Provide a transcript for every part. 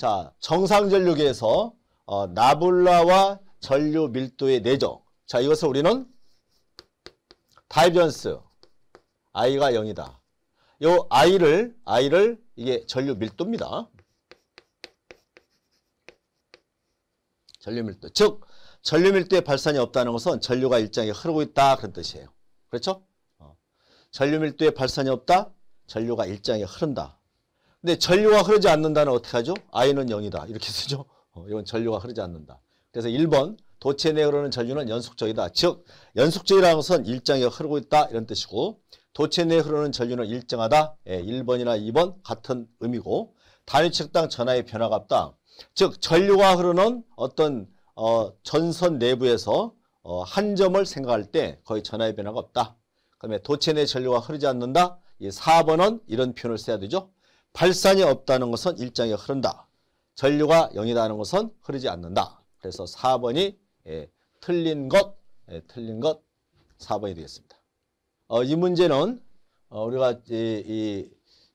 자, 정상 전류계에서 어, 나블라와 전류 밀도의 내적. 자, 이것을 우리는 다이변스 i가 0이다. 요 i를 i를 이게 전류 밀도입니다. 전류 밀도. 즉 전류 밀도에 발산이 없다는 것은 전류가 일정하게 흐르고 있다 그런 뜻이에요. 그렇죠? 어. 전류 밀도에 발산이 없다. 전류가 일정하게 흐른다. 근데 전류가 흐르지 않는다는 어떻게 하죠? I는 0이다. 이렇게 쓰죠. 어, 이건 전류가 흐르지 않는다. 그래서 1번 도체 내에 흐르는 전류는 연속적이다. 즉 연속적이라는 것은 일정하 흐르고 있다. 이런 뜻이고 도체 내에 흐르는 전류는 일정하다. 예, 1번이나 2번 같은 의미고 단위측당 전하의 변화가 없다. 즉 전류가 흐르는 어떤 어, 전선 내부에서 어, 한 점을 생각할 때 거의 전하의 변화가 없다. 그다음에 도체 내 전류가 흐르지 않는다. 이 4번은 이런 표현을 써야 되죠. 발산이 없다는 것은 일정에 흐른다. 전류가 0이라는 것은 흐르지 않는다. 그래서 4번이 예, 틀린 것, 예, 틀린 것 4번이 되겠습니다. 어, 이 문제는 어, 우리가 이, 이,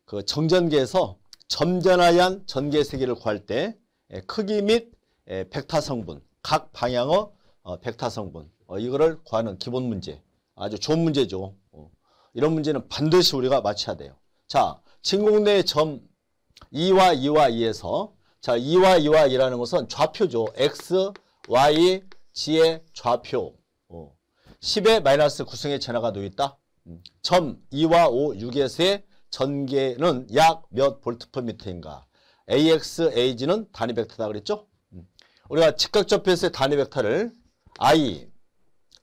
그 정전계에서 점전하얀 전개 세계를 구할 때 예, 크기 및 예, 벡터 성분, 각 방향의 어, 벡터 성분 어, 이거를 구하는 기본 문제 아주 좋은 문제죠. 어, 이런 문제는 반드시 우리가 맞춰야 돼요. 자, 진공내의점 2와 2와 2에서 자 2와 2와 2라는 것은 좌표죠. x, y, g의 좌표. 어. 10의 마이너스 구성의 제나가 놓여있다. 음. 점 2와 5, 6에서의 전개는 약 몇 볼트퍼미터인가. ax, ag는 단위 벡터다 그랬죠? 음. 우리가 직각적 변서의 단위 벡터를 i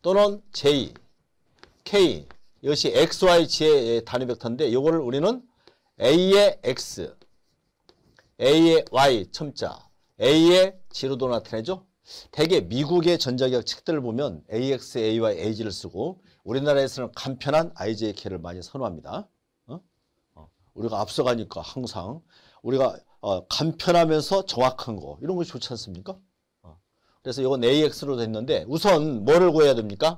또는 j, k 이것이 x, y, g의 단위 벡터인데 이거를 우리는 A의 X, A의 Y 첨자, A의 지로도 나타내죠. 대개 미국의 전자기학 책들을 보면 AX, AY, AG를 쓰고 우리나라에서는 간편한 IJK를 많이 선호합니다. 어? 어. 우리가 앞서가니까 항상 우리가 어, 간편하면서 정확한 거 이런 것이 좋지 않습니까? 어. 그래서 이건 AX로 됐는데 우선 뭐를 구해야 됩니까?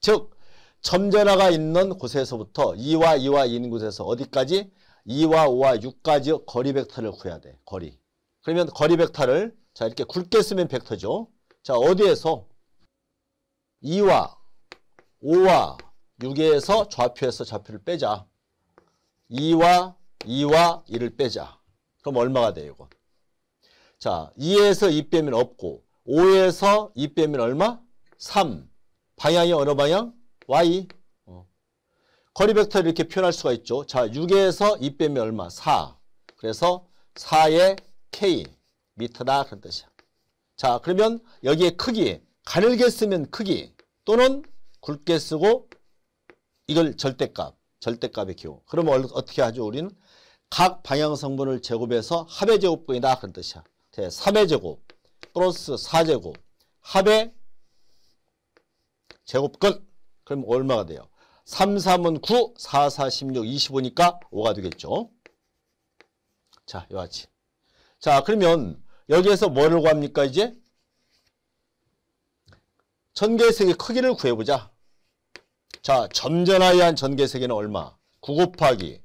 즉 점전화가 있는 곳에서부터 2와 2와 2인 곳에서 어디까지 2와 5와 6까지 거리 벡터를 구해야 돼. 거리. 그러면 거리 벡터를 자 이렇게 굵게 쓰면 벡터죠. 자 어디에서 2와 5와 6에서 좌표에서 좌표를 빼자. 2와 2와 1을 빼자. 그럼 얼마가 돼요, 이건? 자, 2에서 2 빼면 없고 5에서 2 빼면 얼마? 3. 방향이 어느 방향? Y. 거리 벡터를 이렇게 표현할 수가 있죠. 자, 6에서 2 빼면 얼마? 4. 그래서 4의 k 미터다 그런 뜻이야. 자, 그러면 여기에 크기, 가늘게 쓰면 크기 또는 굵게 쓰고 이걸 절대값, 절대값의 기호. 그러면 어떻게 하죠? 우리는 각 방향 성분을 제곱해서 합의 제곱분이다 그런 뜻이야. 3의 제곱 플러스 4제곱 합의 제곱근 그럼 얼마가 돼요? 3, 3은 9, 4, 4, 16, 25니까 5가 되겠죠. 자, 이와 같 자, 그러면 여기에서 뭐를 구합니까, 이제? 전개색의 크기를 구해보자. 자, 점전하여한 전개색에는 얼마? 9 곱하기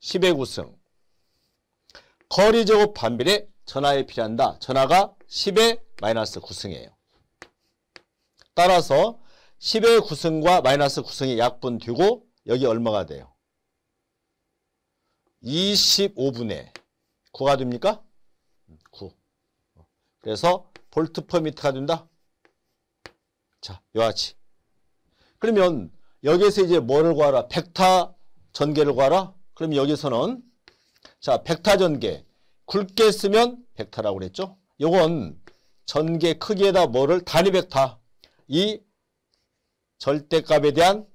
10의 구승. 거리 제곱 반비례 전하에 필요한다. 전하가 10의 마이너스 9승이에요. 따라서 10의 구승과 마이너스 구승이 약분 되고 여기 얼마가 돼요? 25분의 9가 됩니까? 9. 그래서 볼트 퍼 미터가 된다. 자, 이하치 그러면 여기에서 이제 뭐를 구하라? 벡타 전개를 구하라? 그럼 여기서는 자, 벡타 전개. 굵게 쓰면 벡타라고 그랬죠? 요건 전개 크기에다 뭐를 단위 벡터. 이 절대값에 대한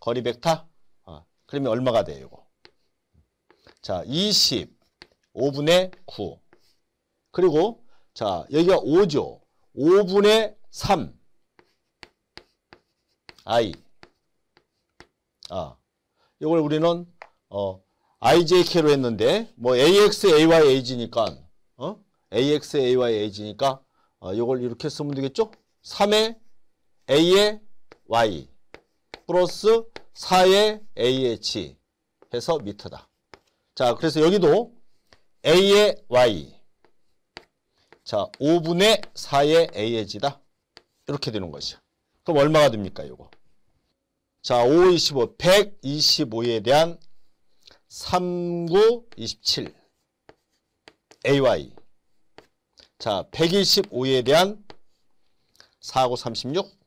거리 벡터. 아, 그러면 얼마가 돼요, 이거? 자, 2 5분의 9. 그리고 자, 여기가 5죠. 5분의 3. i. 아. 이걸 우리는 어 ijk로 했는데 뭐 ax ay ag니까 어? ax ay ag니까 어, 이걸 이렇게 쓰면 되겠죠? 3의 a 에 y 플러스 4의 ah 해서 미터다. 자, 그래서 여기도 a의 y 자, 5분의 4의 ah다. 이렇게 되는 것이야. 그럼 얼마가 됩니까, 이거? 자, 5, 25, 125에 대한 39, 27 ay 자, 125에 대한 49, 36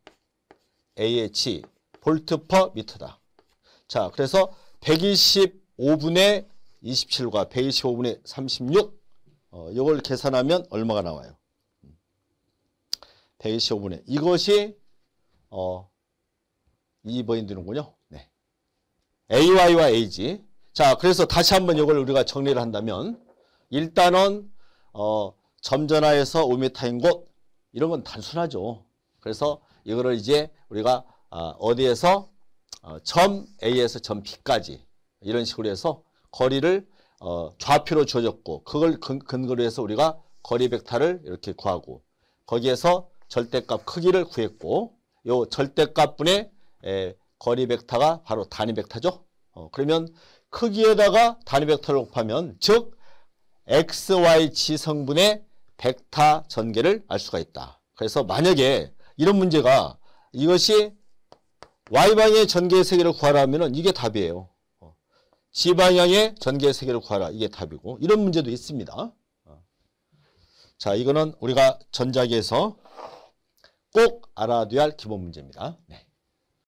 AH 볼트 퍼 미터다. 자, 그래서 125분의 27과 125분의 36 어, 이걸 계산하면 얼마가 나와요? 125분의 이것이 어 2번이 되는군요. 네. AY와 AG. 자, 그래서 다시 한번 이걸 우리가 정리를 한다면 일단은 어 점전하에서 5m인 곳 이런 건 단순하죠. 그래서 이거를 이제 우리가 아, 어디에서 어, 점 A에서 점 B까지 이런 식으로 해서 거리를 어, 좌표로 줘졌고 그걸 근거로 해서 우리가 거리 벡터를 이렇게 구하고 거기에서 절대값 크기를 구했고 요 절대값분의 거리 벡터가 바로 단위 벡터죠. 어, 그러면 크기에다가 단위 벡터를 곱하면 즉 x, y, z 성분의 벡터 전개를 알 수가 있다. 그래서 만약에 이런 문제가 이것이 Y방향의 전개 세계를 구하라면 하은 이게 답이에요. G방향의 어. 전개 세계를 구하라. 이게 답이고 이런 문제도 있습니다. 어. 자 이거는 우리가 전작에서꼭 알아둬야 할 기본 문제입니다. 네.